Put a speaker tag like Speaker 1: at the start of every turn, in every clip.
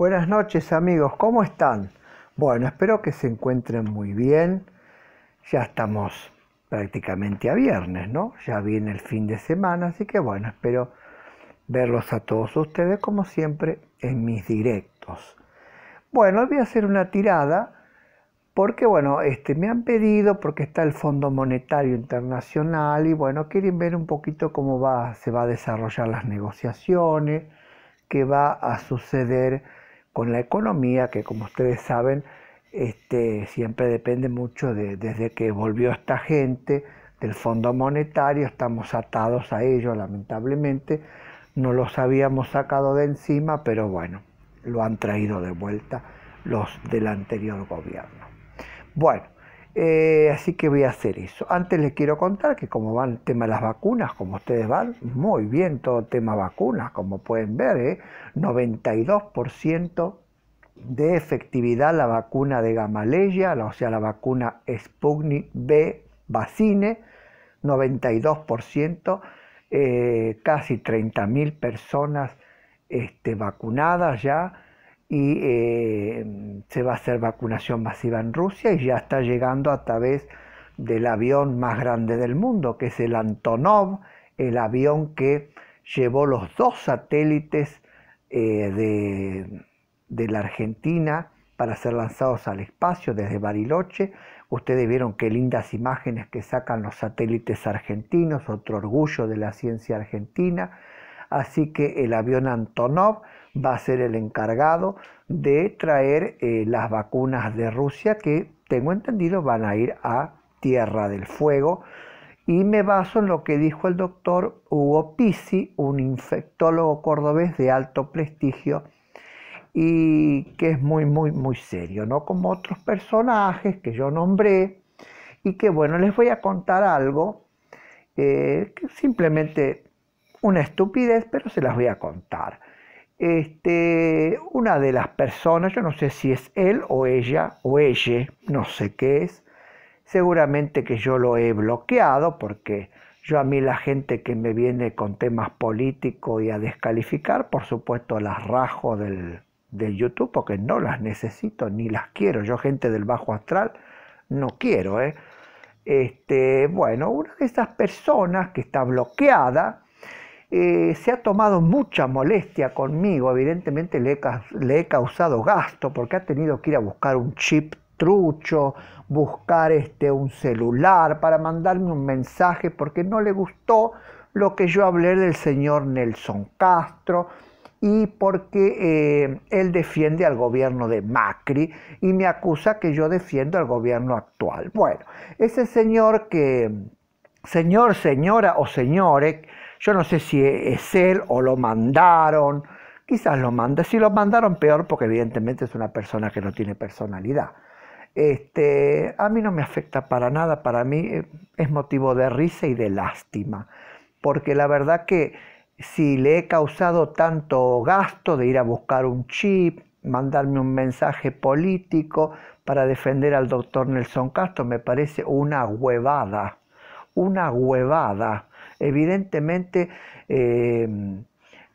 Speaker 1: Buenas noches amigos, ¿cómo están? Bueno, espero que se encuentren muy bien. Ya estamos prácticamente a viernes, ¿no? Ya viene el fin de semana, así que bueno, espero verlos a todos ustedes como siempre en mis directos. Bueno, hoy voy a hacer una tirada porque bueno, este me han pedido porque está el Fondo Monetario Internacional y bueno, quieren ver un poquito cómo va se va a desarrollar las negociaciones, qué va a suceder con la economía, que como ustedes saben, este, siempre depende mucho de, desde que volvió esta gente del Fondo Monetario, estamos atados a ello lamentablemente, no los habíamos sacado de encima, pero bueno, lo han traído de vuelta los del anterior gobierno. Bueno, eh, así que voy a hacer eso. Antes les quiero contar que como van el tema de las vacunas, como ustedes van, muy bien todo tema vacunas, como pueden ver, 92% ¿eh? de efectividad la vacuna de Gamaleya, o sea, la vacuna Sputnik B Vacine, 92%, eh, casi 30.000 personas este, vacunadas ya y eh, se va a hacer vacunación masiva en Rusia y ya está llegando a través del avión más grande del mundo, que es el Antonov, el avión que llevó los dos satélites eh, de, de la Argentina para ser lanzados al espacio desde Bariloche. Ustedes vieron qué lindas imágenes que sacan los satélites argentinos, otro orgullo de la ciencia argentina. Así que el avión Antonov va a ser el encargado de traer eh, las vacunas de Rusia que, tengo entendido, van a ir a Tierra del Fuego. Y me baso en lo que dijo el doctor Hugo Pisi, un infectólogo cordobés de alto prestigio y que es muy, muy, muy serio, ¿no? Como otros personajes que yo nombré y que, bueno, les voy a contar algo eh, que simplemente una estupidez, pero se las voy a contar. Este, una de las personas, yo no sé si es él o ella o ella, no sé qué es, seguramente que yo lo he bloqueado porque yo a mí la gente que me viene con temas políticos y a descalificar, por supuesto las rajo del, YouTube porque no las necesito ni las quiero. Yo gente del bajo astral no quiero. ¿eh? Este, bueno, una de esas personas que está bloqueada, eh, se ha tomado mucha molestia conmigo, evidentemente le he, causado gasto porque ha tenido que ir a buscar un chip trucho, buscar este, un celular para mandarme un mensaje porque no le gustó lo que yo hablé del señor Nelson Castro y porque eh, él defiende al gobierno de Macri y me acusa que yo defiendo al gobierno actual. Bueno, ese señor que, señor, señora o señores, yo no sé si e-, es él o lo mandaron, quizás lo manda. Si lo mandaron, peor, porque evidentemente es una persona que no tiene personalidad. Este, a mí no me afecta para nada, para mí eh, es motivo de risa y de lástima, porque la verdad que si le he causado tanto gasto de ir a buscar un chip, mandarme un mensaje político para defender al doctor Nelson Castro, me parece una huevada, una huevada evidentemente em,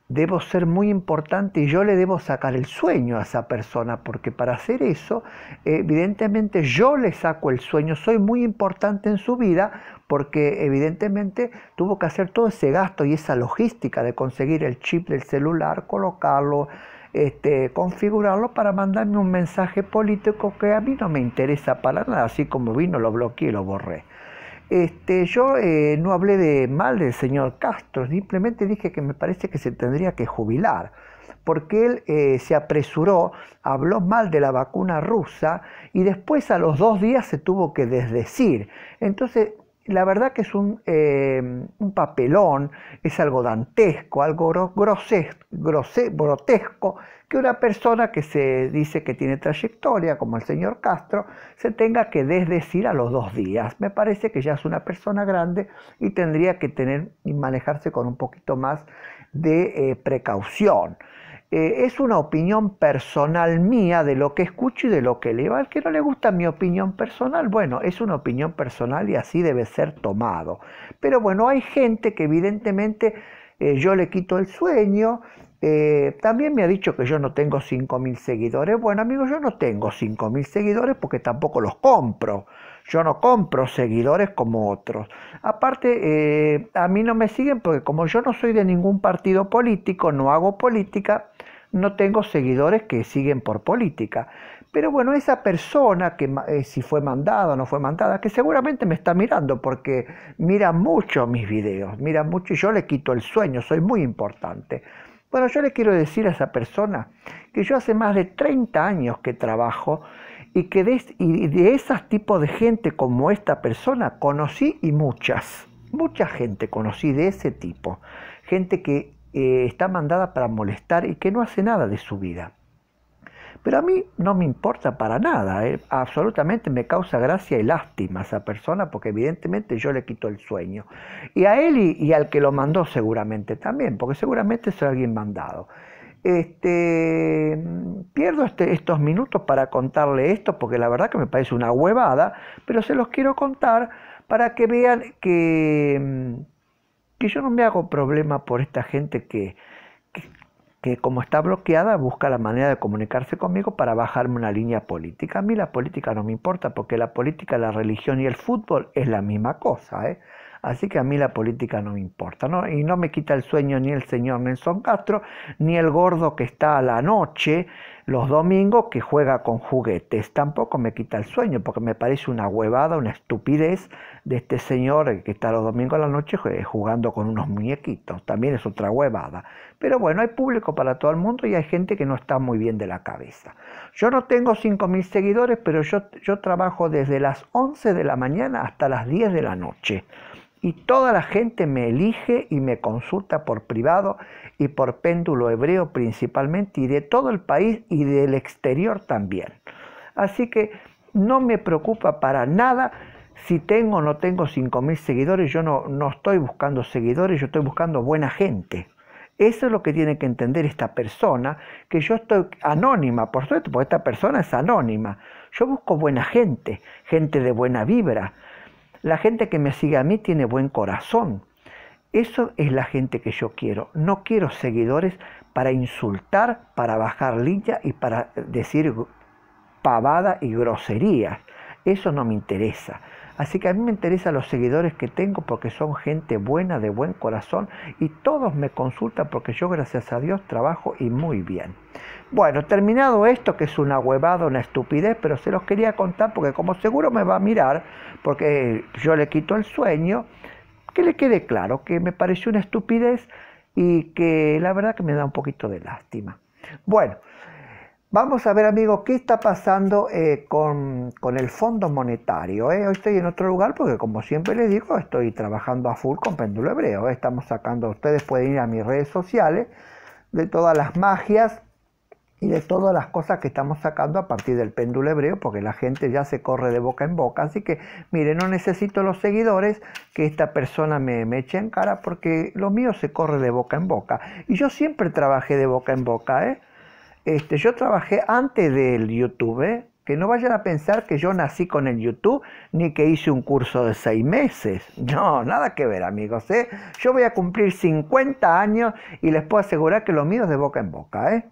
Speaker 1: debo ser muy importante y yo le debo sacar el sueño a esa persona, porque para hacer eso, evidentemente yo le saco el sueño, soy muy importante en su vida, porque evidentemente tuvo que hacer todo ese gasto y esa logística de conseguir el chip del celular, colocarlo. Este, configurarlo para mandarme un mensaje político que a mí no me interesa para nada, así como vino, lo bloqueé y lo borré. Este, yo eh, no hablé de mal del señor Castro, simplemente dije que me parece que se tendría que jubilar, porque él eh, se apresuró, habló mal de la vacuna rusa y después a los dos días se tuvo que desdecir. Entonces la verdad que es eh, un, papelón, es algo dantesco, algo grotesco, que una persona que se dice que tiene trayectoria, como el señor Castro, se tenga que desdecir a los dos días. Me parece que ya es una persona grande y tendría que tener y manejarse con un poquito más de eh, precaución. Eh, es una opinión personal mía de lo que escucho y de lo que leo. Al que no le gusta mi opinión personal, bueno, es una opinión personal y así debe ser tomado. Pero bueno, hay gente que evidentemente eh, yo le quito el sueño. Eh, también me ha dicho que yo no tengo 5.000 seguidores. Bueno, amigos, yo no tengo 5.000 seguidores porque tampoco los compro. Yo no compro seguidores como otros. Aparte, eh, a mí no me siguen porque como yo no soy de ningún partido político, no hago política, no tengo seguidores que siguen por política. Pero bueno, esa persona que eh, si fue mandada o no fue mandada, que seguramente me está mirando porque mira mucho mis videos, mira mucho y yo le quito el sueño, soy muy importante. Bueno, yo le quiero decir a esa persona que yo hace más de 30 años que trabajo y, que de, y de tipos de gente como esta persona conocí y muchas, mucha gente conocí de ese tipo. Gente que eh, está mandada para molestar y que no hace nada de su vida. Pero a mí no me importa para nada, eh, absolutamente me causa gracia y lástima esa persona porque evidentemente yo le quito el sueño. Y a él y, y al que lo mandó seguramente también, porque seguramente es alguien mandado este, pierdo este, estos minutos para contarle esto, porque la verdad que me parece una huevada, pero se los quiero contar para que vean que, mm, que yo no me hago problema por esta gente que, que, como está bloqueada busca la manera de comunicarse conmigo para bajarme una línea política. A mí la política no me importa, porque la política, la religión y el fútbol es la misma cosa. ¿eh? Así que a mí la política no me importa, Y no me quita el sueño ni el señor Nelson Castro, ni el gordo que está a la noche los domingos que juega con juguetes. Tampoco me quita el sueño, porque me parece una huevada, una estupidez de este señor que está los domingos a la noche jugando con unos muñequitos. También es otra huevada. Pero bueno, hay público para todo el mundo y hay gente que no está muy bien de la cabeza. Yo no tengo 5.000 seguidores, pero yo, yo trabajo desde las 11 de la mañana hasta las 10 de la noche y toda la gente me elige y me consulta por privado y por péndulo hebreo principalmente y de todo el país y del exterior también. Así que no me preocupa para nada si tengo o no tengo 5.000 seguidores, yo no, estoy buscando seguidores, yo estoy buscando buena gente. Eso es lo que tiene que entender esta persona, que yo estoy anónima, por suerte, porque esta persona es anónima. Yo busco buena gente, gente de buena vibra, la gente que me sigue a mí tiene buen corazón. Eso es la gente que yo quiero. No quiero seguidores para insultar, para bajar lilla y para decir pavada y groserías. Eso no me interesa. Así que a mí me interesan los seguidores que tengo porque son gente buena, de buen corazón y todos me consultan porque yo gracias a Dios trabajo y muy bien. Bueno, terminado esto, que es una huevada, una estupidez, pero se los quería contar porque como seguro me va a mirar, porque yo le quito el sueño, que le quede claro que me pareció una estupidez y que la verdad que me da un poquito de lástima. Bueno, vamos a ver amigos qué está pasando eh, con, el Fondo Monetario. Eh. Hoy estoy en otro lugar porque como siempre les digo, estoy trabajando a full con péndulo hebreo. Eh. Estamos sacando, ustedes pueden ir a mis redes sociales de todas las magias y de todas las cosas que estamos sacando a partir del péndulo hebreo, porque la gente ya se corre de boca en boca. Así que, mire, no necesito los seguidores que esta persona me, eche en cara, porque lo mío se corre de boca en boca. Y yo siempre trabajé de boca en boca, ¿eh? Este, yo trabajé antes del YouTube, ¿eh? que no vayan a pensar que yo nací con el YouTube ni que hice un curso de seis meses. No, nada que ver, amigos. ¿eh? Yo voy a cumplir 50 años y les puedo asegurar que lo mío es de boca en boca. ¿eh?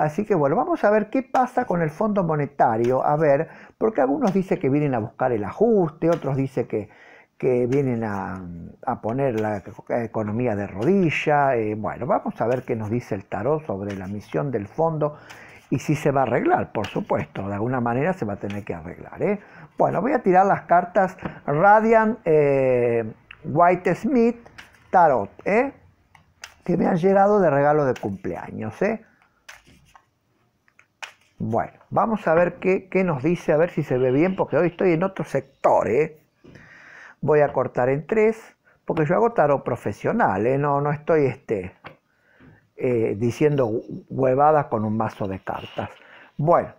Speaker 1: Así que bueno, vamos a ver qué pasa con el Fondo Monetario. A ver, porque algunos dicen que vienen a buscar el ajuste, otros dicen que, que vienen a, poner la economía de rodilla. Eh, bueno, vamos a ver qué nos dice el tarot sobre la misión del fondo y si se va a arreglar, por supuesto. De alguna manera se va a tener que arreglar. ¿eh? Bueno, voy a tirar las cartas Radian eh, White Smith Tarot, que me han llegado de regalo de cumpleaños. ¿eh? Bueno, vamos a ver qué, nos dice, a ver si se ve bien, porque hoy estoy en otro sector. ¿eh? Voy a cortar en tres, porque yo hago tarot profesional, ¿eh? no, no estoy este, eh, diciendo huevadas con un mazo de cartas. Bueno,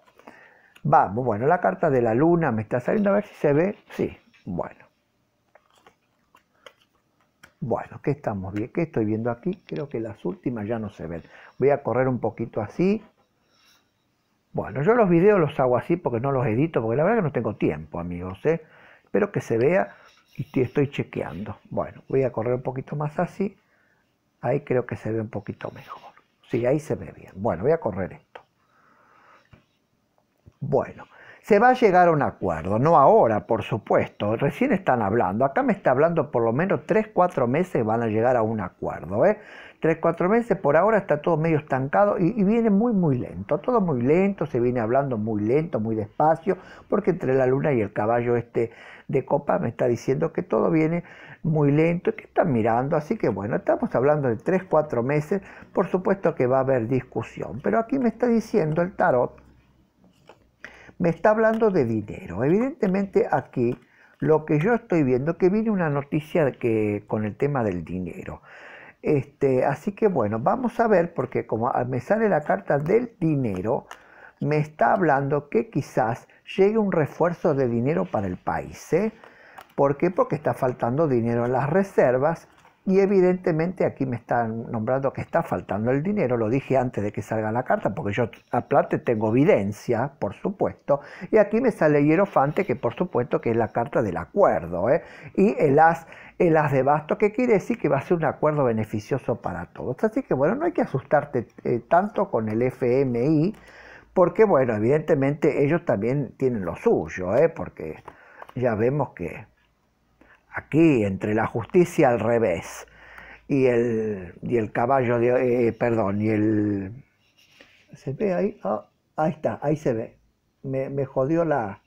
Speaker 1: vamos, bueno, la carta de la luna me está saliendo, a ver si se ve, sí, bueno. Bueno, ¿qué estamos bien? ¿Qué estoy viendo aquí? Creo que las últimas ya no se ven. Voy a correr un poquito así bueno, yo los videos los hago así porque no los edito, porque la verdad que no tengo tiempo, amigos. ¿eh? Espero que se vea y estoy chequeando. Bueno, voy a correr un poquito más así. Ahí creo que se ve un poquito mejor. Sí, ahí se ve bien. Bueno, voy a correr esto. Bueno. Se va a llegar a un acuerdo, no ahora, por supuesto, recién están hablando, acá me está hablando por lo menos 3, 4 meses van a llegar a un acuerdo. ¿eh? 3, 4 meses, por ahora está todo medio estancado y, viene muy, muy lento, todo muy lento, se viene hablando muy lento, muy despacio, porque entre la luna y el caballo este de copa me está diciendo que todo viene muy lento y que están mirando, así que bueno, estamos hablando de 3, 4 meses, por supuesto que va a haber discusión, pero aquí me está diciendo el tarot me está hablando de dinero. Evidentemente aquí lo que yo estoy viendo que viene una noticia que con el tema del dinero. Este, así que bueno, vamos a ver porque como me sale la carta del dinero, me está hablando que quizás llegue un refuerzo de dinero para el país. ¿eh? ¿Por qué? Porque está faltando dinero en las reservas y evidentemente aquí me están nombrando que está faltando el dinero, lo dije antes de que salga la carta, porque yo aparte tengo evidencia, por supuesto, y aquí me sale Hierofante, que por supuesto que es la carta del acuerdo, ¿eh? y el as, el de basto, que quiere decir que va a ser un acuerdo beneficioso para todos. Así que bueno, no hay que asustarte eh, tanto con el FMI, porque bueno, evidentemente ellos también tienen lo suyo, ¿eh? porque ya vemos que aquí entre la justicia al revés y el, y el caballo de, eh, eh, perdón, y el... ¿Se ve ahí? Ah, ahí está, ahí se ve. Me, jodió la,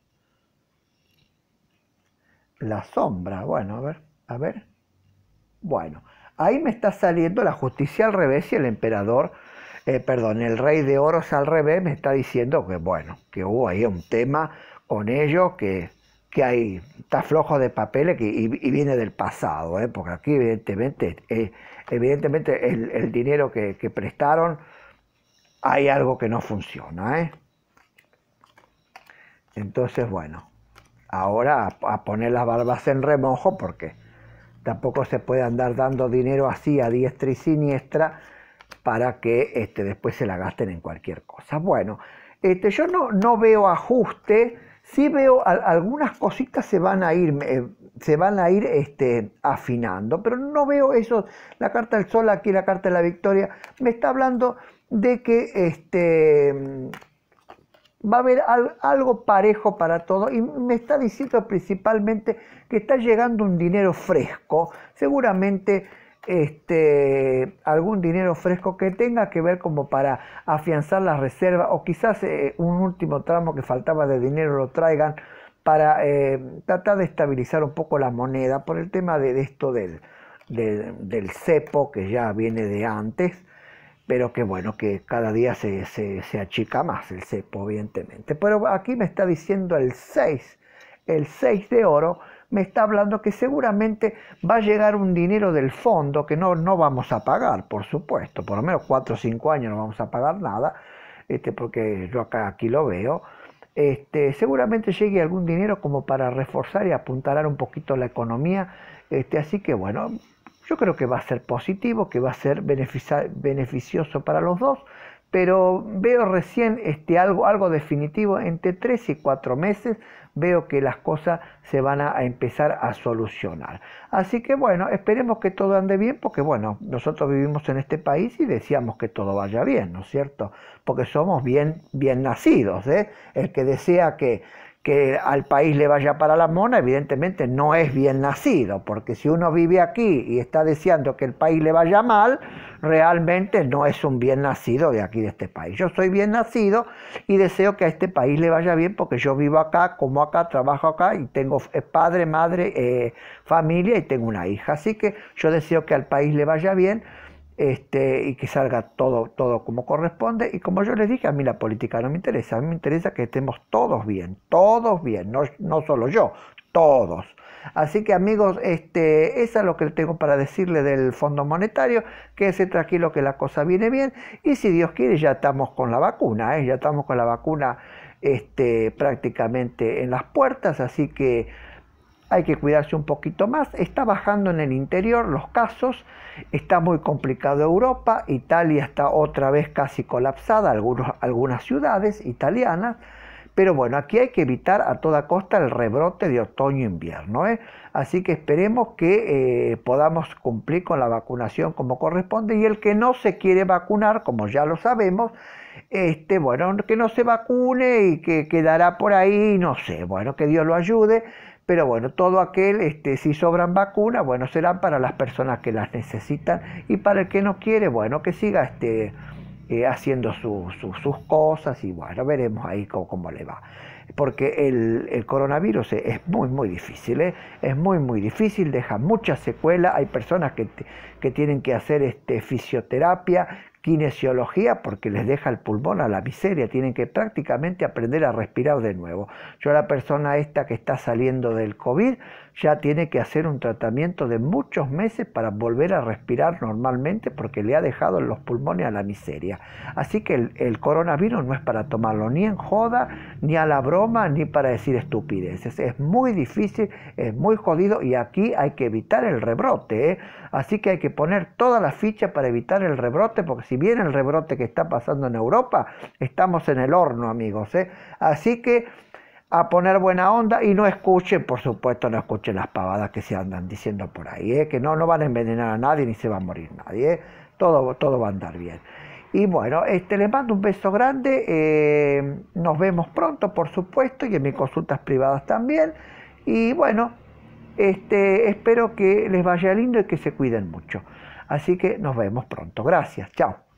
Speaker 1: la sombra. Bueno, a ver, a ver. Bueno, ahí me está saliendo la justicia al revés y el emperador, eh, perdón, el rey de oros al revés me está diciendo que, bueno, que hubo ahí un tema con ellos que que hay está flojo de papeles y, viene del pasado, ¿eh? porque aquí evidentemente, eh, evidentemente el, dinero que, prestaron hay algo que no funciona. ¿eh? Entonces, bueno, ahora a, poner las barbas en remojo porque tampoco se puede andar dando dinero así a diestra y siniestra para que este, después se la gasten en cualquier cosa. Bueno, este, yo no, no veo ajuste Sí veo, algunas cositas se van a ir, eh, se van a ir este, afinando, pero no veo eso, la carta del sol aquí, la carta de la victoria, me está hablando de que este, mm, va a haber algo parejo para todo y me está diciendo principalmente que está llegando un dinero fresco, seguramente este, algún dinero fresco que tenga que ver como para afianzar las reservas o quizás eh, un último tramo que faltaba de dinero lo traigan para eh, tratar de estabilizar un poco la moneda por el tema de, esto del, del, cepo que ya viene de antes, pero que bueno, que cada día se, se achica más el cepo evidentemente. Pero aquí me está diciendo el 6, el 6 de oro me está hablando que seguramente va a llegar un dinero del fondo que no, no vamos a pagar, por supuesto, por lo menos cuatro o cinco años no vamos a pagar nada, este, porque yo acá, aquí lo veo. Este, seguramente llegue algún dinero como para reforzar y apuntalar un poquito la economía, este, así que bueno, yo creo que va a ser positivo, que va a ser beneficioso para los dos, pero veo recién este, algo, algo definitivo, entre tres y cuatro meses veo que las cosas se van a, empezar a solucionar. Así que bueno, esperemos que todo ande bien, porque bueno, nosotros vivimos en este país y deseamos que todo vaya bien, ¿no es cierto? Porque somos bien, bien nacidos, ¿eh? El que desea que, que al país le vaya para la mona, evidentemente no es bien nacido, porque si uno vive aquí y está deseando que el país le vaya mal, realmente no es un bien nacido de aquí, de este país. Yo soy bien nacido y deseo que a este país le vaya bien porque yo vivo acá, como acá, trabajo acá y tengo eh, padre, madre, eh, familia y tengo una hija. Así que yo deseo que al país le vaya bien. Este, y que salga todo, todo como corresponde. Y como yo les dije, a mí la política no me interesa, a mí me interesa que estemos todos bien, todos bien, no, no solo yo, todos. Así que amigos, este, eso es lo que tengo para decirle del Fondo Monetario, quédese tranquilo que la cosa viene bien y si Dios quiere ya estamos con la vacuna, ¿eh? ya estamos con la vacuna este, prácticamente en las puertas, así que hay que cuidarse un poquito más. Está bajando en el interior los casos, está muy complicado Europa, Italia está otra vez casi colapsada, algunas ciudades italianas, pero bueno, aquí hay que evitar a toda costa el rebrote de otoño-invierno. E ¿eh? Así que esperemos que eh, podamos cumplir con la vacunación como corresponde y el que no se quiere vacunar, como ya lo sabemos, este, bueno, que no se vacune y que quedará por ahí, no sé, bueno, que Dios lo ayude. Pero bueno, todo aquel, este, si sobran vacunas, bueno, serán para las personas que las necesitan y para el que no quiere, bueno, que siga este, eh, haciendo sus cosas y bueno, veremos ahí cómo, le va. Porque el, coronavirus e, es muy, muy difícil, ¿eh? es muy, muy difícil, deja muchas secuelas, hay personas que, que tienen que hacer este, fisioterapia, kinesiología porque les deja el pulmón a la miseria, tienen que prácticamente aprender a respirar de nuevo. Yo la persona esta que está saliendo del COVID ya tiene que hacer un tratamiento de muchos meses para volver a respirar normalmente porque le ha dejado los pulmones a la miseria. Así que el, coronavirus no es para tomarlo ni en joda, ni a la broma, ni para decir estupideces. Es muy difícil, es muy jodido y aquí hay que evitar el rebrote. ¿eh? Así que hay que poner toda la ficha para evitar el rebrote porque si si el rebrote que está pasando en Europa, estamos en el horno, amigos. ¿eh? Así que a poner buena onda y no escuchen, por supuesto, no escuchen las pavadas que se andan diciendo por ahí, ¿eh? que no, no van a envenenar a nadie ni se va a morir nadie, ¿eh? todo, todo va a andar bien. Y bueno, este, les mando un beso grande, nos vemos pronto, por supuesto, y en mis consultas privadas también. Y bueno, este, espero que les vaya lindo y que se cuiden mucho. Así que nos vemos pronto. Gracias. Chao.